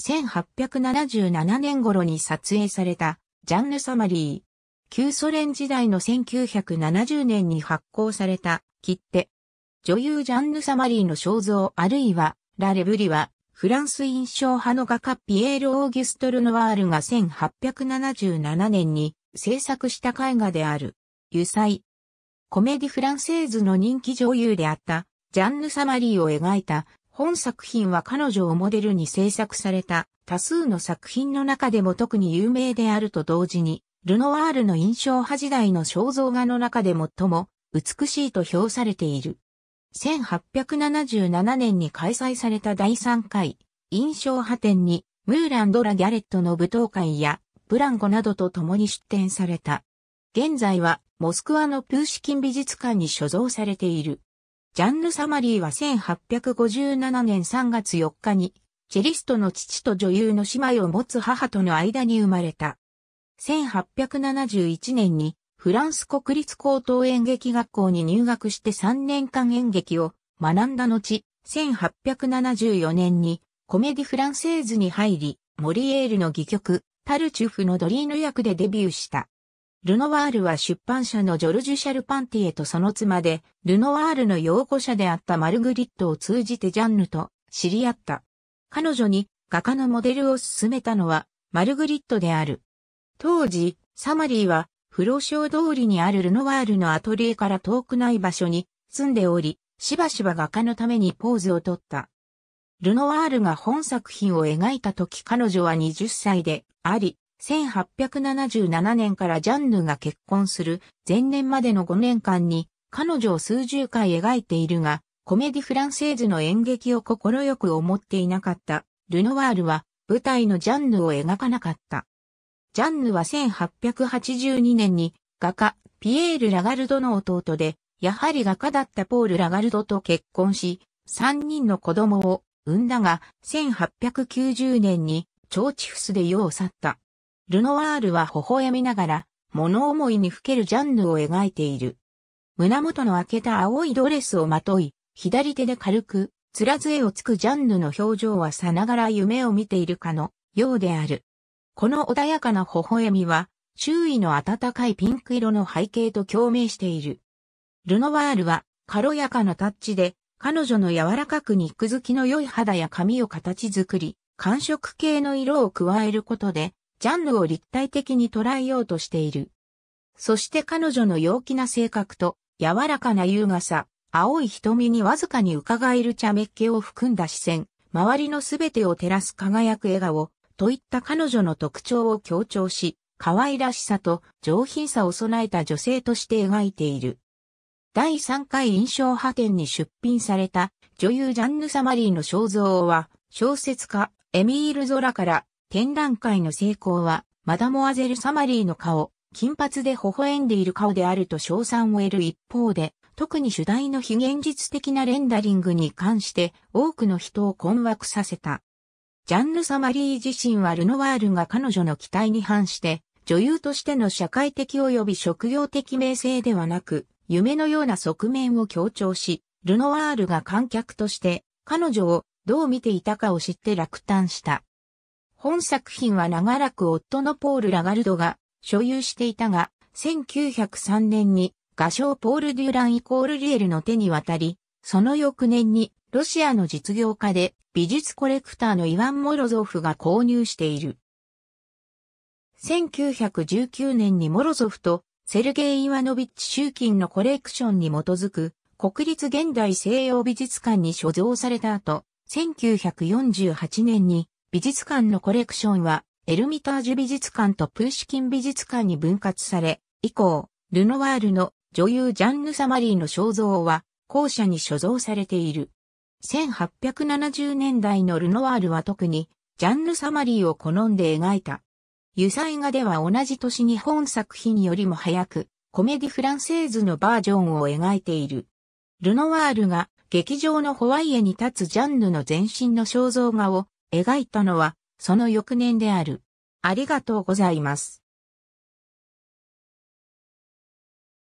1877年頃に撮影されたジャンヌ・サマリー。旧ソ連時代の1970年に発行された切手。女優ジャンヌ・サマリーの肖像あるいはラ・レブリはフランス印象派の画家ピエール・オーギュストル・ノワールが1877年に制作した絵画である。油彩。コメディフランセーズの人気女優であったジャンヌ・サマリーを描いた本作品は彼女をモデルに制作された多数の作品の中でも特に有名であると同時に、ルノワールの印象派時代の肖像画の中で最も美しいと評されている。1877年に開催された第3回印象派展にムーラン・ドラ・ギャレットの舞踏会やブランコなどと共に出展された。現在はモスクワのプーシキン美術館に所蔵されている。ジャンヌ・サマリーは1857年3月4日に、チェリストの父と女優の姉妹を持つ母との間に生まれた。1871年に、フランス国立高等演劇学校に入学して3年間演劇を学んだ後、1874年にコメディフランセーズに入り、モリエールの戯曲、タルチュフのドリーヌ役でデビューした。ルノワールは出版社のジョルジュ・シャルパンティエとその妻で、ルノワールの擁護者であったマルグリットを通じてジャンヌと知り合った。彼女に画家のモデルを勧めたのはマルグリットである。当時、サマリーは不老ー通りにあるルノワールのアトリエから遠くない場所に住んでおり、しばしば画家のためにポーズをとった。ルノワールが本作品を描いた時彼女は20歳であり、1877年からジャンヌが結婚する前年までの5年間に彼女を数十回描いているが、コメディフランセーズの演劇を心よく思っていなかったルノワールは舞台のジャンヌを描かなかった。ジャンヌは1882年に画家ピエール・ラガルドの弟で、やはり画家だったポール・ラガルドと結婚し、3人の子供を産んだが、1890年にーチフスで世を去った。ルノワールは微笑みながら、物思いにふけるジャンヌを描いている。胸元の開けた青いドレスをまとい、左手で軽く、つらえをつくジャンヌの表情はさながら夢を見ているかのようである。この穏やかな微笑みは、周囲の暖かいピンク色の背景と共鳴している。ルノワールは、軽やかなタッチで、彼女の柔らかく肉付きの良い肌や髪を形作り、寒色系の色を加えることで、ジャンヌを立体的に捉えようとしている。そして彼女の陽気な性格と柔らかな優雅さ、青い瞳にわずかに伺える茶目っ気を含んだ視線、周りのすべてを照らす輝く笑顔、といった彼女の特徴を強調し、可愛らしさと上品さを備えた女性として描いている。第3回印象派展に出品された女優ジャンヌ・サマリーの肖像は小説家エミール・ゾラから展覧会の成功は、マダモアゼル・サマリーの顔、金髪で微笑んでいる顔であると称賛を得る一方で、特に主題の非現実的なレンダリングに関して多くの人を困惑させた。ジャンヌ・サマリー自身はルノワールが彼女の期待に反して、女優としての社会的及び職業的名声ではなく、夢のような側面を強調し、ルノワールが観客として彼女をどう見ていたかを知って落胆した。本作品は長らく夫のポール・ラガルドが所有していたが、1903年に画商ポール・デューランイコール・リエルの手に渡り、その翌年にロシアの実業家で美術コレクターのイワン・モロゾフが購入している。1919年にモロゾフとセルゲイ・イワノビッチ・シューキンのコレクションに基づく国立現代西洋美術館に所蔵された後、1948年に美術館のコレクションは、エルミタージュ美術館とプーシキン美術館に分割され、以降、ルノワールの女優ジャンヌ・サマリーの肖像は、後者に所蔵されている。1870年代のルノワールは特に、ジャンヌ・サマリーを好んで描いた。油彩画では同じ年に本作品よりも早く、コメディフランセーズのバージョンを描いている。ルノワールが劇場のホワイエに立つジャンヌの全身の肖像画を描いたのは、その翌年である。ありがとうございます。